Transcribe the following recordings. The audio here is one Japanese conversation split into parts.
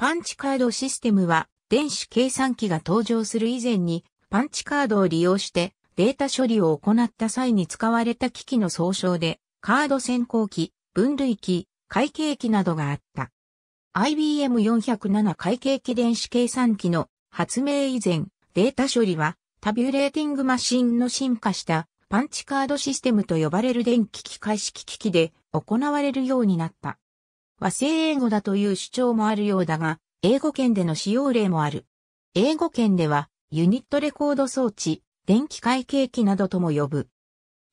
パンチカードシステムは電子計算機が登場する以前にパンチカードを利用してデータ処理を行った際に使われた機器の総称でカード先行機、分類機、会計機などがあった。IBM407 会計機電子計算機の発明以前、データ処理はタビュレーティングマシンの進化したパンチカードシステムと呼ばれる電気機械式機器で行われるようになった。和製英語だという主張もあるようだが、英語圏での使用例もある。英語圏では、ユニットレコード装置、電気会計機などとも呼ぶ。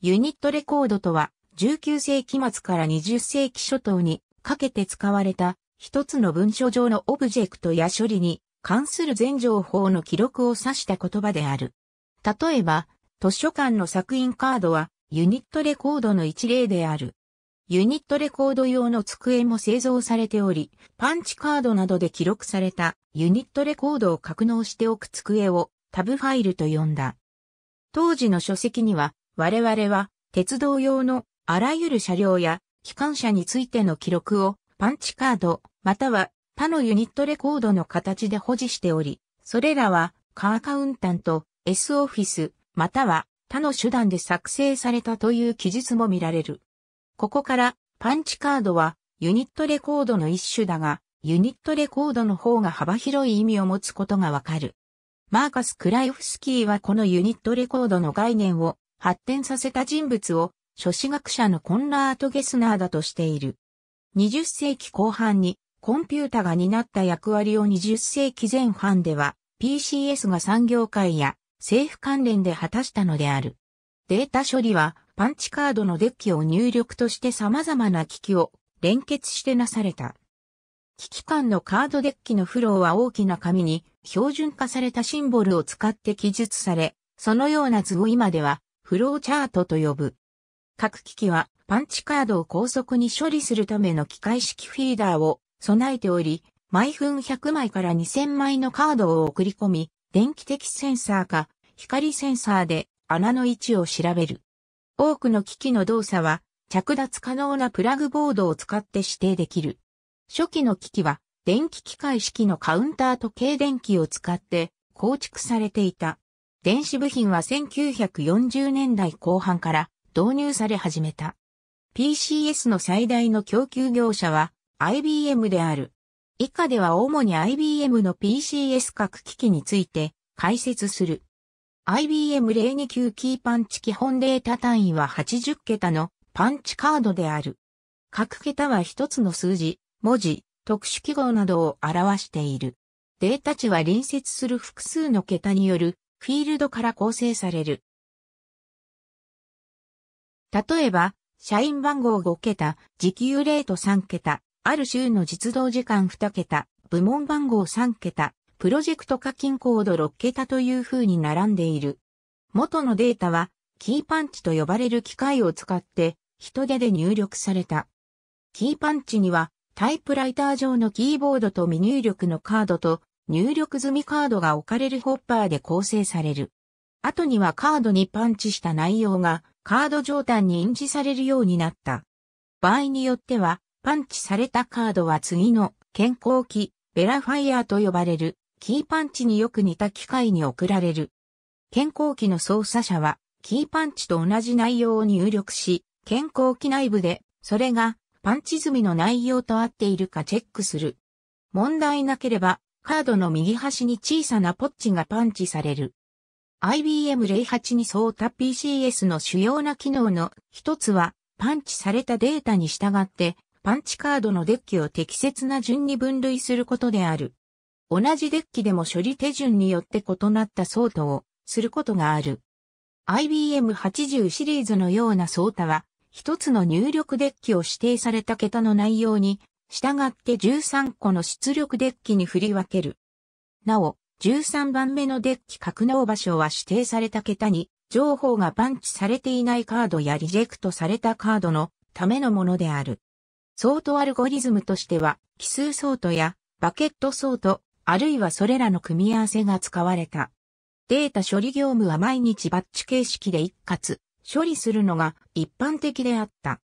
ユニットレコードとは、19世紀末から20世紀初頭にかけて使われた一つの文書上のオブジェクトや処理に関する全情報の記録を指した言葉である。例えば、図書館の作品カードはユニットレコードの一例である。ユニットレコード用の机も製造されており、パンチカードなどで記録されたユニットレコードを格納しておく机をタブファイルと呼んだ。当時の書籍には、我々は鉄道用のあらゆる車両や機関車についての記録をパンチカードまたは他のユニットレコードの形で保持しており、それらはカーカウンタント、S オフィスまたは他の手段で作成されたという記述も見られる。ここからパンチカードはユニットレコードの一種だが、ユニットレコードの方が幅広い意味を持つことがわかる。マーカス・クライフスキーはこのユニットレコードの概念を発展させた人物を諸子学者のコンラート・ゲスナーだとしている。20世紀後半にコンピュータが担った役割を20世紀前半では PCS が産業界や政府関連で果たしたのである。データ処理はパンチカードのデッキを入力として様々な機器を連結してなされた。機器間のカードデッキのフローは大きな紙に標準化されたシンボルを使って記述され、そのような図を今ではフローチャートと呼ぶ。各機器はパンチカードを高速に処理するための機械式フィーダーを備えており、毎分100枚から2000枚のカードを送り込み、電気的センサーか光センサーで穴の位置を調べる。多くの機器の動作は着脱可能なプラグボードを使って指定できる。初期の機器は電気機械式のカウンターと軽電気を使って構築されていた。電子部品は1940年代後半から導入され始めた。PCS の最大の供給業者は IBM である。以下では主に IBM の PCS 各機器について解説する。IBM029 キーパンチ基本データ単位は80桁のパンチカードである。各桁は一つの数字、文字、特殊記号などを表している。データ値は隣接する複数の桁によるフィールドから構成される。例えば、社員番号5桁、時給レート3桁、ある週の実動時間2桁、部門番号3桁、プロジェクト課金コード6桁という風に並んでいる。元のデータは、キーパンチと呼ばれる機械を使って、人手で入力された。キーパンチには、タイプライター上のキーボードと未入力のカードと、入力済みカードが置かれるホッパーで構成される。後にはカードにパンチした内容が、カード上端に印字されるようになった。場合によっては、パンチされたカードは次の健康器ベラファイアと呼ばれるキーパンチによく似た機械に送られる。健康器の操作者は、キーパンチと同じ内容を入力し、健康器内部で、それが、パンチ済みの内容と合っているかチェックする。問題なければ、カードの右端に小さなポッチがパンチされる。IBM08 に相対た PCS の主要な機能の一つは、パンチされたデータに従って、パンチカードのデッキを適切な順に分類することである。同じデッキでも処理手順によって異なったソートをすることがある。IBM80 シリーズのようなソータは、一つの入力デッキを指定された桁の内容に、従って13個の出力デッキに振り分ける。なお、13番目のデッキ格納場所は指定された桁に、情報がパンチされていないカードやリジェクトされたカードのためのものである。ソートアルゴリズムとしては、奇数ソートやバケットソート、あるいはそれらの組み合わせが使われた。データ処理業務は毎日バッチ形式で一括、処理するのが一般的であった。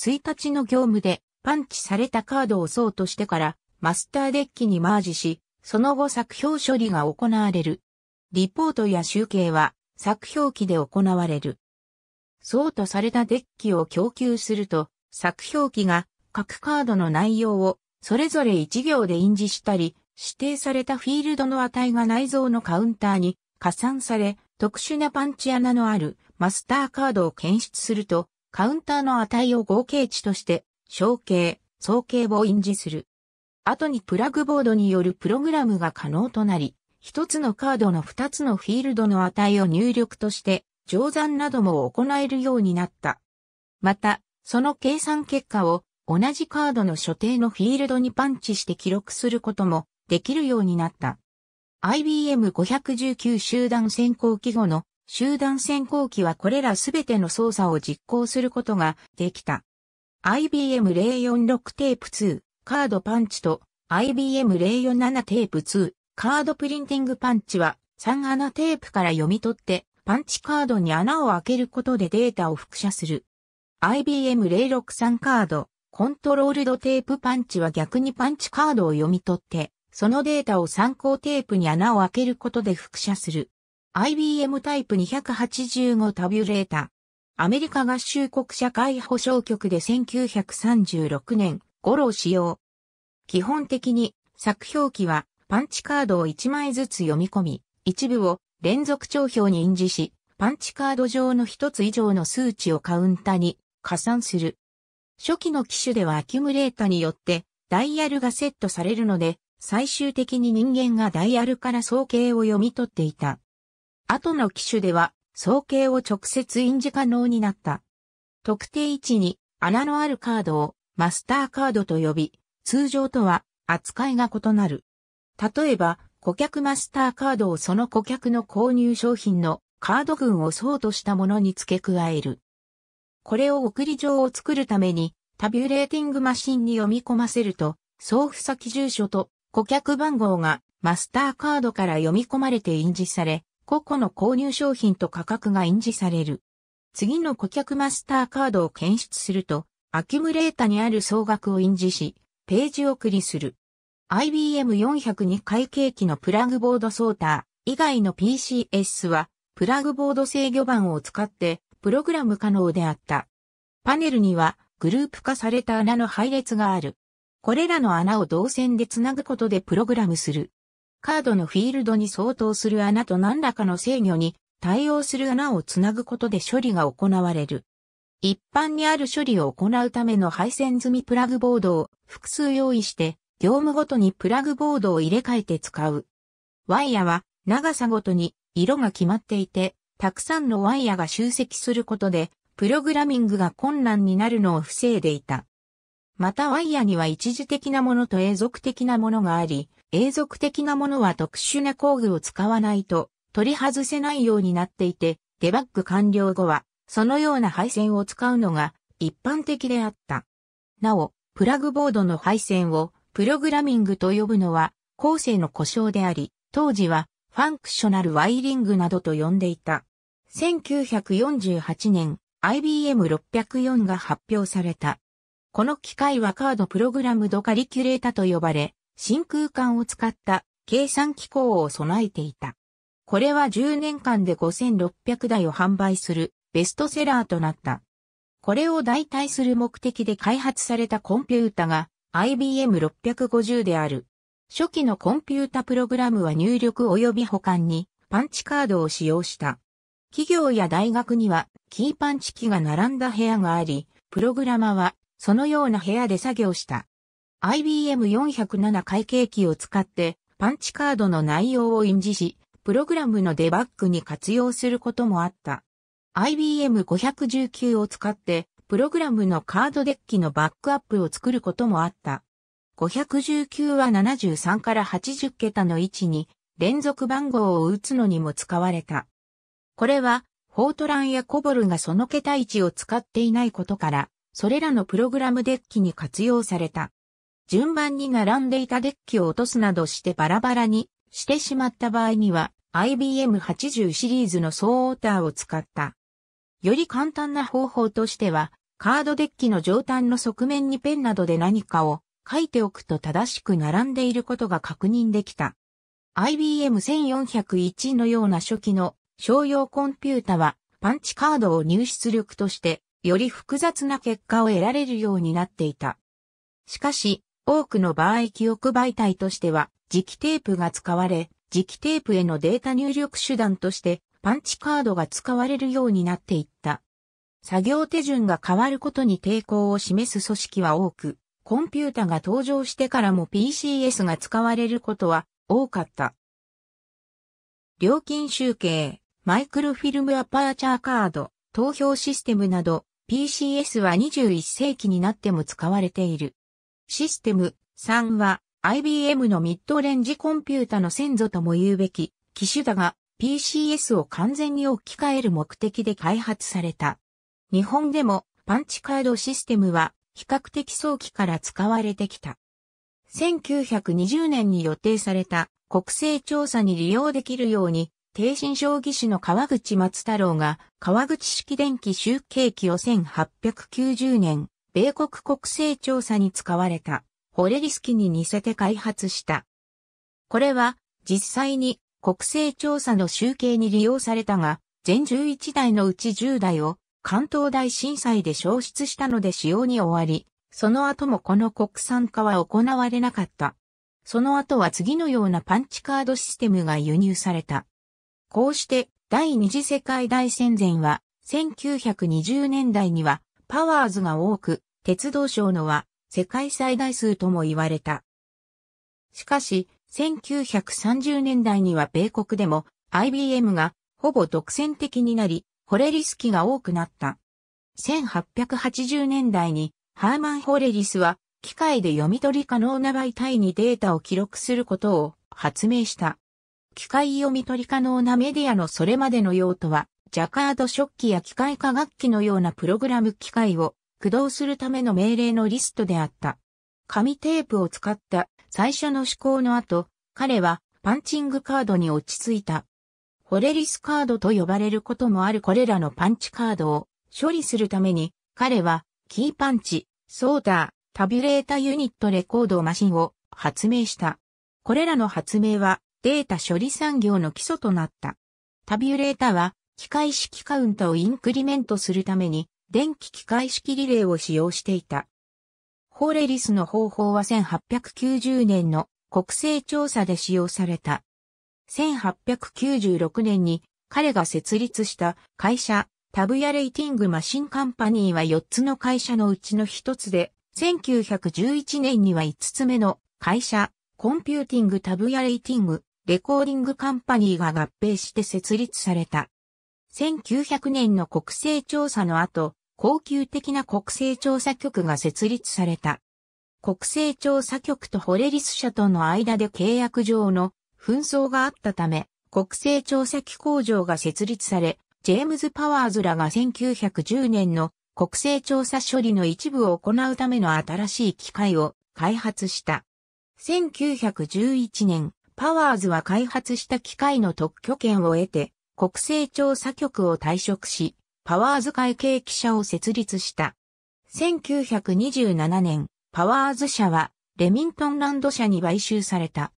1日の業務でパンチされたカードをそうとしてからマスターデッキにマージし、その後作表処理が行われる。リポートや集計は作表機で行われる。そうとされたデッキを供給すると、作表機が各カードの内容をそれぞれ一行で印字したり、指定されたフィールドの値が内蔵のカウンターに加算され、特殊なパンチ穴のあるマスターカードを検出すると、カウンターの値を合計値として、小径、総計を印字する。後にプラグボードによるプログラムが可能となり、一つのカードの二つのフィールドの値を入力として、乗算なども行えるようになった。また、その計算結果を同じカードの所定のフィールドにパンチして記録することもできるようになった。IBM519 集団選考機後の集団選考機はこれらすべての操作を実行することができた。IBM046 テープ2カードパンチと IBM047 テープ2カードプリンティングパンチは3穴テープから読み取ってパンチカードに穴を開けることでデータを複写する。IBM063 カードコントロールドテープパンチは逆にパンチカードを読み取ってそのデータを参考テープに穴を開けることで複写する。IBM タイプ285タビュレータ。アメリカ合衆国社会保障局で1936年頃使用。基本的に作表記はパンチカードを1枚ずつ読み込み、一部を連続帳票に印字し、パンチカード上の一つ以上の数値をカウンタに加算する。初期の機種ではアキュムレータによってダイヤルがセットされるので、最終的に人間がダイヤルから総計を読み取っていた。後の機種では、総計を直接印字可能になった。特定位置に穴のあるカードをマスターカードと呼び、通常とは扱いが異なる。例えば、顧客マスターカードをその顧客の購入商品のカード群をそうとしたものに付け加える。これを送り状を作るために、タビュレーティングマシンに読み込ませると、送付先住所と顧客番号がマスターカードから読み込まれて印字され、個々の購入商品と価格が印字される。次の顧客マスターカードを検出すると、アキュムレータにある総額を印字し、ページ送りする。IBM402 会計機のプラグボードソーター以外の PCS は、プラグボード制御盤を使って、プログラム可能であった。パネルには、グループ化された穴の配列がある。これらの穴を導線でつなぐことでプログラムする。カードのフィールドに相当する穴と何らかの制御に対応する穴をつなぐことで処理が行われる。一般にある処理を行うための配線済みプラグボードを複数用意して、業務ごとにプラグボードを入れ替えて使う。ワイヤは長さごとに色が決まっていて、たくさんのワイヤが集積することで、プログラミングが困難になるのを防いでいた。またワイヤには一時的なものと永続的なものがあり、永続的なものは特殊な工具を使わないと取り外せないようになっていて、デバッグ完了後は、そのような配線を使うのが一般的であった。なお、プラグボードの配線をプログラミングと呼ぶのは、後世の故障であり、当時はファンクショナルワイリングなどと呼んでいた。1948年、IBM604 が発表された。この機械はカードプログラムドカリキュレータと呼ばれ、真空管を使った計算機構を備えていた。これは10年間で5600台を販売するベストセラーとなった。これを代替する目的で開発されたコンピュータが IBM650 である。初期のコンピュータプログラムは入力及び保管にパンチカードを使用した。企業や大学にはキーパンチ機が並んだ部屋があり、プログラマはそのような部屋で作業した。IBM407 会計機を使って、パンチカードの内容を印字し、プログラムのデバッグに活用することもあった。IBM519 を使って、プログラムのカードデッキのバックアップを作ることもあった。519は73から80桁の位置に連続番号を打つのにも使われた。これは、フォートランやコボルがその桁位置を使っていないことから、それらのプログラムデッキに活用された。順番に並んでいたデッキを落とすなどしてバラバラにしてしまった場合には IBM80 シリーズの総オーターを使った。より簡単な方法としては、カードデッキの上端の側面にペンなどで何かを書いておくと正しく並んでいることが確認できた。IBM1401 のような初期の商用コンピュータはパンチカードを入出力としてより複雑な結果を得られるようになっていた。しかし、多くの場合記憶媒体としては、磁気テープが使われ、磁気テープへのデータ入力手段として、パンチカードが使われるようになっていった。作業手順が変わることに抵抗を示す組織は多く、コンピュータが登場してからも PCS が使われることは多かった。料金集計、マイクロフィルムアパーチャーカード、投票システムなど、PCS は21世紀になっても使われている。システム3は IBM のミッドレンジコンピュータの先祖とも言うべき機種だが PCS を完全に置き換える目的で開発された。日本でもパンチカードシステムは比較的早期から使われてきた。1920年に予定された国勢調査に利用できるように低新将棋士の川口松太郎が、川口式電気集計機を1890年、米国国勢調査に使われた、ホレリス機に似せて開発した。これは、実際に国勢調査の集計に利用されたが、全11台のうち10台を関東大震災で消失したので使用に終わり、その後もこの国産化は行われなかった。その後は次のようなパンチカードシステムが輸入された。こうして第二次世界大戦前は1920年代にはパワーズが多く鉄道省のは世界最大数とも言われた。しかし1930年代には米国でも IBM がほぼ独占的になり、ホレリス機が多くなった。1880年代にハーマン・ホレリスは機械で読み取り可能な媒体にデータを記録することを発明した。機械読み取り可能なメディアのそれまでの用途は、ジャカード食器や機械化学器のようなプログラム機械を駆動するための命令のリストであった。紙テープを使った最初の思考の後、彼はパンチングカードに落ち着いた。ホレリスカードと呼ばれることもあるこれらのパンチカードを処理するために、彼はキーパンチ、ソーダー、タビュレータユニットレコードマシンを発明した。これらの発明はデータ処理産業の基礎となった。タビュレータは、機械式カウントをインクリメントするために、電気機械式リレーを使用していた。ホーレリスの方法は1890年の国勢調査で使用された。1896年に彼が設立した会社タブヤレイティングマシンカンパニーは4つの会社のうちの1つで、1911年には5つ目の会社コンピューティングタブヤレイティングレコーディングカンパニーが合併して設立された。1900年の国勢調査の後、高級的な国勢調査局が設立された。国勢調査局とホレリス社との間で契約上の紛争があったため、国勢調査機構上が設立され、ジェームズ・パワーズらが1910年の国勢調査処理の一部を行うための新しい機械を開発した。1911年、パワーズは開発した機械の特許権を得て、国勢調査局を退職し、パワーズ会計記者を設立した。1927年、パワーズ社は、レミントンランド社に買収された。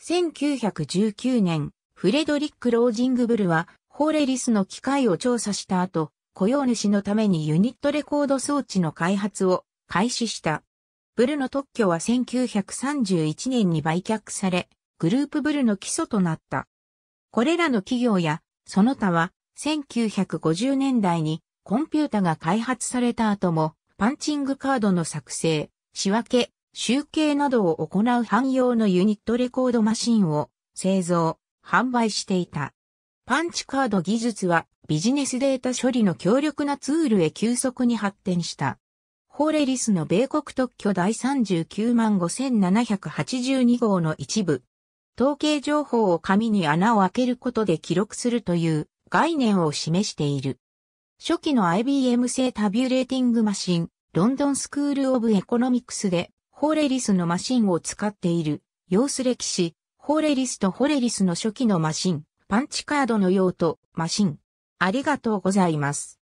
1919年、フレドリック・ロージングブルは、ホーレリスの機械を調査した後、雇用主のためにユニットレコード装置の開発を開始した。ブルの特許は1931年に売却され、グループブルの基礎となった。これらの企業やその他は1950年代にコンピュータが開発された後もパンチングカードの作成、仕分け、集計などを行う汎用のユニットレコードマシンを製造、販売していた。パンチカード技術はビジネスデータ処理の強力なツールへ急速に発展した。ホーレリスの米国特許第39万5782号の一部、統計情報を紙に穴を開けることで記録するという概念を示している。初期の IBM 製タビューレーティングマシン、ロンドンスクールオブエコノミクスで、ホーレリスのマシンを使っている、様子歴史、ホーレリスとホーレリスの初期のマシン、パンチカードの用途、マシン。ありがとうございます。